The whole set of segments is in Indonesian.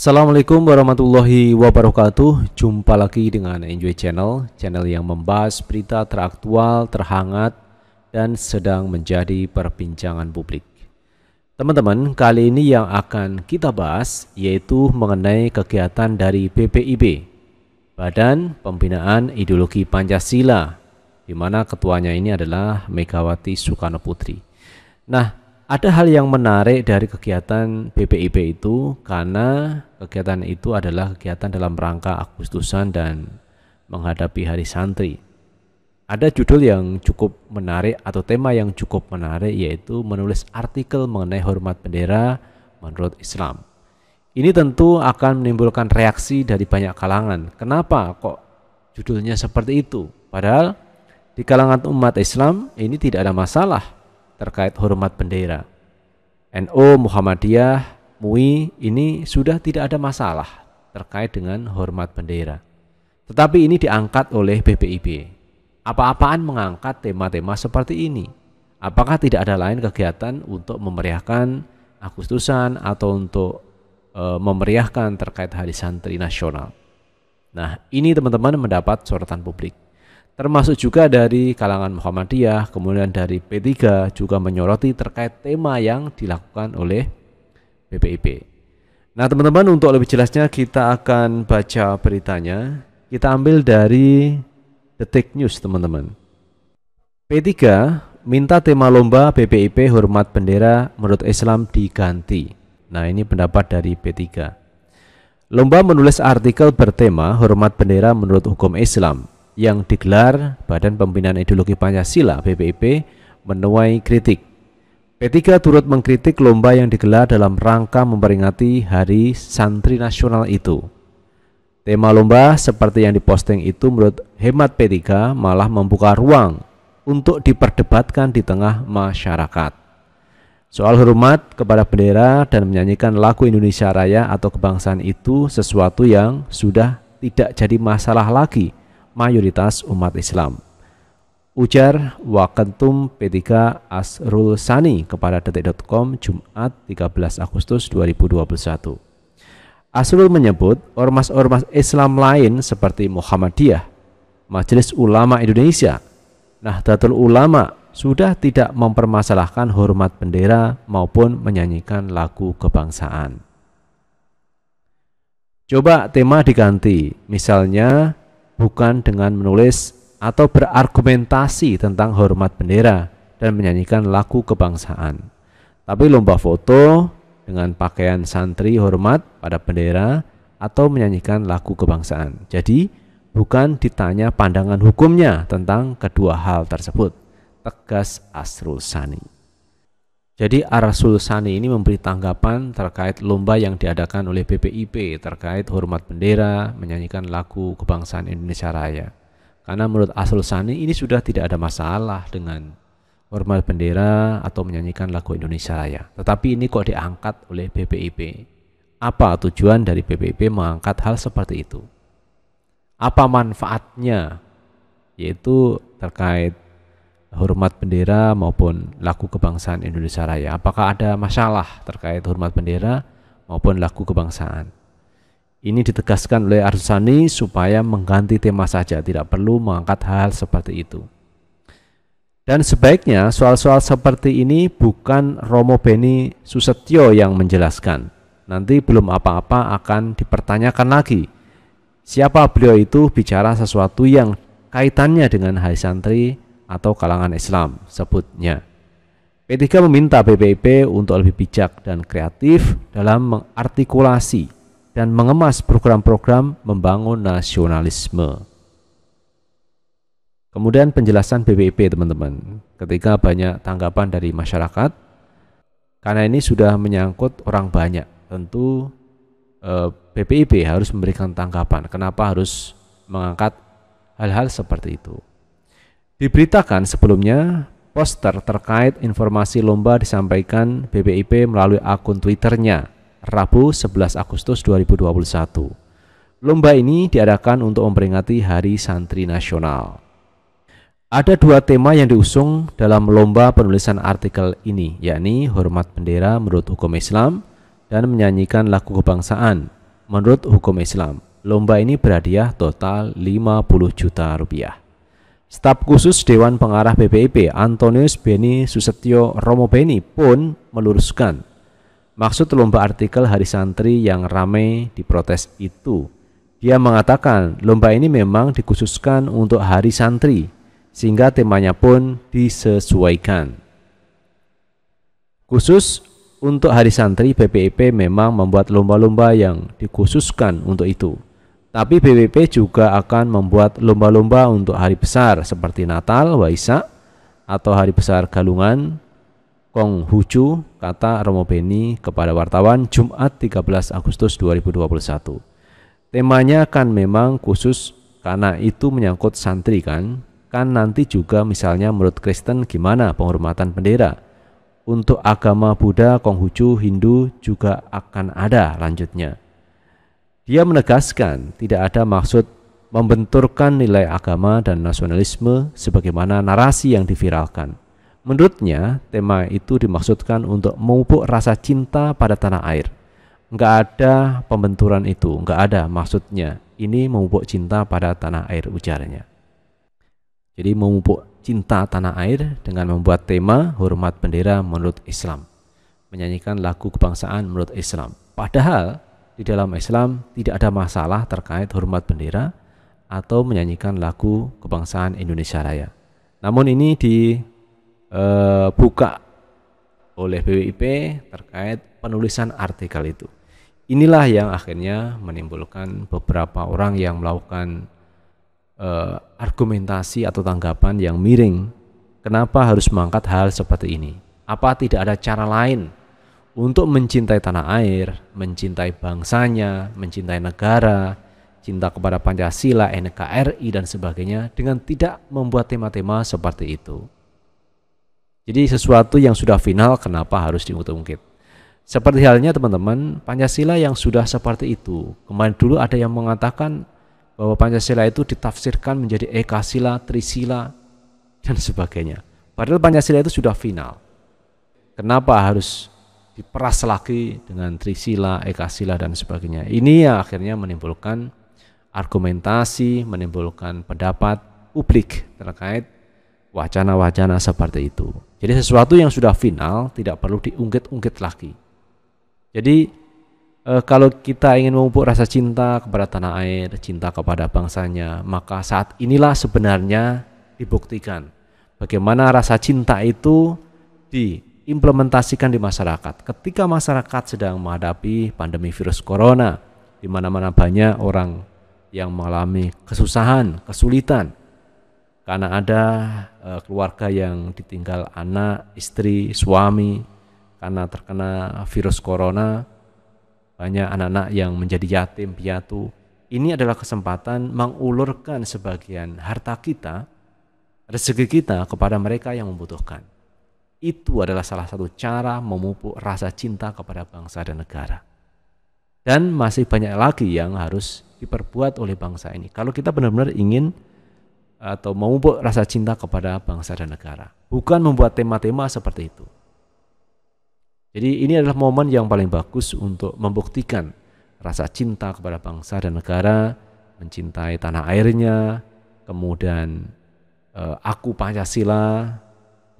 Assalamualaikum warahmatullahi wabarakatuh Jumpa lagi dengan Enjoy Channel Channel yang membahas berita teraktual, terhangat Dan sedang menjadi perbincangan publik Teman-teman, kali ini yang akan kita bahas Yaitu mengenai kegiatan dari BPIB Badan Pembinaan Ideologi Pancasila di mana ketuanya ini adalah Megawati Sukarno Putri. Nah, ada hal yang menarik dari kegiatan BPIP itu karena kegiatan itu adalah kegiatan dalam rangka Agustusan dan menghadapi hari santri. Ada judul yang cukup menarik atau tema yang cukup menarik yaitu menulis artikel mengenai hormat bendera menurut Islam. Ini tentu akan menimbulkan reaksi dari banyak kalangan. Kenapa kok judulnya seperti itu? Padahal di kalangan umat Islam ini tidak ada masalah terkait hormat bendera. No Muhammadiyah, MUI ini sudah tidak ada masalah terkait dengan hormat bendera. Tetapi ini diangkat oleh BPIB. Apa-apaan mengangkat tema-tema seperti ini? Apakah tidak ada lain kegiatan untuk memeriahkan Agustusan atau untuk e, memeriahkan terkait Hari Santri Nasional? Nah, ini teman-teman mendapat sorotan publik termasuk juga dari kalangan Muhammadiyah, kemudian dari P3 juga menyoroti terkait tema yang dilakukan oleh BPIP. Nah teman-teman untuk lebih jelasnya kita akan baca beritanya, kita ambil dari Detik News teman-teman. P3 minta tema lomba BPIP hormat bendera menurut Islam diganti. Nah ini pendapat dari P3. Lomba menulis artikel bertema hormat bendera menurut hukum Islam yang digelar Badan Pembinaan Ideologi Pancasila BPIP menuai kritik. P3 turut mengkritik lomba yang digelar dalam rangka memperingati Hari Santri Nasional itu. Tema lomba seperti yang diposting itu menurut hemat P3 malah membuka ruang untuk diperdebatkan di tengah masyarakat. Soal hormat kepada bendera dan menyanyikan lagu Indonesia Raya atau kebangsaan itu sesuatu yang sudah tidak jadi masalah lagi mayoritas umat Islam. Ujar Wakentum P3 Asrul Sani kepada detik.com Jumat 13 Agustus 2021. Asrul menyebut ormas-ormas Islam lain seperti Muhammadiyah, Majelis Ulama Indonesia, Nahdlatul Ulama sudah tidak mempermasalahkan hormat bendera maupun menyanyikan lagu kebangsaan. Coba tema diganti, misalnya bukan dengan menulis atau berargumentasi tentang hormat bendera dan menyanyikan lagu kebangsaan. Tapi lomba foto dengan pakaian santri hormat pada bendera atau menyanyikan lagu kebangsaan. Jadi, bukan ditanya pandangan hukumnya tentang kedua hal tersebut. Tegas Asrul Sani. Jadi Arasul Sani ini memberi tanggapan terkait lomba yang diadakan oleh BPIP terkait hormat bendera menyanyikan lagu kebangsaan Indonesia Raya. Karena menurut Arsul Sani ini sudah tidak ada masalah dengan hormat bendera atau menyanyikan lagu Indonesia Raya. Tetapi ini kok diangkat oleh BPIP. Apa tujuan dari BPIP mengangkat hal seperti itu? Apa manfaatnya? Yaitu terkait hormat bendera maupun lagu kebangsaan Indonesia Raya. Apakah ada masalah terkait hormat bendera maupun lagu kebangsaan? Ini ditegaskan oleh Arsani supaya mengganti tema saja, tidak perlu mengangkat hal seperti itu. Dan sebaiknya soal-soal seperti ini bukan Romo Beni Susetyo yang menjelaskan. Nanti belum apa-apa akan dipertanyakan lagi. Siapa beliau itu bicara sesuatu yang kaitannya dengan Hai Santri atau kalangan Islam, sebutnya. P3 meminta BPIP untuk lebih bijak dan kreatif dalam mengartikulasi dan mengemas program-program membangun nasionalisme. Kemudian penjelasan BPIP teman-teman, ketika banyak tanggapan dari masyarakat, karena ini sudah menyangkut orang banyak, tentu eh, BPIP harus memberikan tanggapan kenapa harus mengangkat hal-hal seperti itu. Diberitakan sebelumnya, poster terkait informasi lomba disampaikan BPIP melalui akun Twitternya, Rabu 11 Agustus 2021. Lomba ini diadakan untuk memperingati Hari Santri Nasional. Ada dua tema yang diusung dalam lomba penulisan artikel ini, yakni hormat bendera menurut hukum Islam dan menyanyikan lagu kebangsaan menurut hukum Islam. Lomba ini berhadiah total 50 juta rupiah. Staf khusus Dewan Pengarah BPIP Antonius Beni Susetio Romo Beni pun meluruskan maksud lomba artikel Hari Santri yang ramai diprotes itu. Dia mengatakan lomba ini memang dikhususkan untuk Hari Santri sehingga temanya pun disesuaikan. Khusus untuk Hari Santri BPIP memang membuat lomba-lomba yang dikhususkan untuk itu. Tapi BWP juga akan membuat lomba-lomba untuk hari besar seperti Natal, Waisak, atau hari besar Galungan, Kong Hucu, kata Romo Beni kepada wartawan Jumat 13 Agustus 2021. Temanya kan memang khusus karena itu menyangkut santri kan, kan nanti juga misalnya menurut Kristen gimana penghormatan bendera. Untuk agama Buddha, Konghucu, Hindu juga akan ada lanjutnya. Dia menegaskan tidak ada maksud membenturkan nilai agama dan nasionalisme sebagaimana narasi yang diviralkan. Menurutnya, tema itu dimaksudkan untuk memupuk rasa cinta pada tanah air. Enggak ada pembenturan itu, enggak ada maksudnya. Ini memupuk cinta pada tanah air ujarnya. Jadi memupuk cinta tanah air dengan membuat tema hormat bendera menurut Islam. Menyanyikan lagu kebangsaan menurut Islam. Padahal di dalam Islam tidak ada masalah terkait hormat bendera atau menyanyikan lagu kebangsaan Indonesia Raya. Namun ini dibuka eh, oleh BWIP terkait penulisan artikel itu. Inilah yang akhirnya menimbulkan beberapa orang yang melakukan uh, argumentasi atau tanggapan yang miring. Kenapa harus mengangkat hal seperti ini? Apa tidak ada cara lain? untuk mencintai tanah air, mencintai bangsanya, mencintai negara, cinta kepada Pancasila, NKRI dan sebagainya dengan tidak membuat tema-tema seperti itu. Jadi sesuatu yang sudah final kenapa harus diungkit-ungkit? Seperti halnya teman-teman, Pancasila yang sudah seperti itu. Kemarin dulu ada yang mengatakan bahwa Pancasila itu ditafsirkan menjadi Eka Sila, Trisila, dan sebagainya. Padahal Pancasila itu sudah final. Kenapa harus diperas lagi dengan trisila, ekasila dan sebagainya. Ini ya akhirnya menimbulkan argumentasi, menimbulkan pendapat publik terkait wacana-wacana seperti itu. Jadi sesuatu yang sudah final tidak perlu diungkit-ungkit lagi. Jadi eh, kalau kita ingin memupuk rasa cinta kepada tanah air, cinta kepada bangsanya, maka saat inilah sebenarnya dibuktikan bagaimana rasa cinta itu di implementasikan di masyarakat. Ketika masyarakat sedang menghadapi pandemi virus corona, di mana-mana banyak orang yang mengalami kesusahan, kesulitan, karena ada eh, keluarga yang ditinggal anak, istri, suami karena terkena virus corona. Banyak anak-anak yang menjadi yatim piatu. Ini adalah kesempatan mengulurkan sebagian harta kita, rezeki kita kepada mereka yang membutuhkan. Itu adalah salah satu cara memupuk rasa cinta kepada bangsa dan negara. Dan masih banyak lagi yang harus diperbuat oleh bangsa ini. Kalau kita benar-benar ingin atau memupuk rasa cinta kepada bangsa dan negara, bukan membuat tema-tema seperti itu. Jadi ini adalah momen yang paling bagus untuk membuktikan rasa cinta kepada bangsa dan negara, mencintai tanah airnya, kemudian eh, aku Pancasila,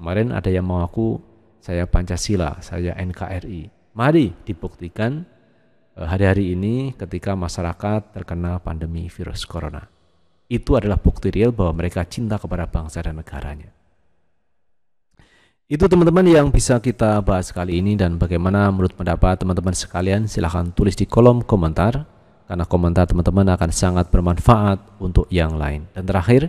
Kemarin ada yang mengaku saya Pancasila, saya NKRI. Mari dibuktikan eh, hari-hari ini ketika masyarakat terkena pandemi virus corona. Itu adalah bukti real bahwa mereka cinta kepada bangsa dan negaranya. Itu teman-teman yang bisa kita bahas kali ini dan bagaimana menurut pendapat teman-teman sekalian silahkan tulis di kolom komentar karena komentar teman-teman akan sangat bermanfaat untuk yang lain. Dan terakhir,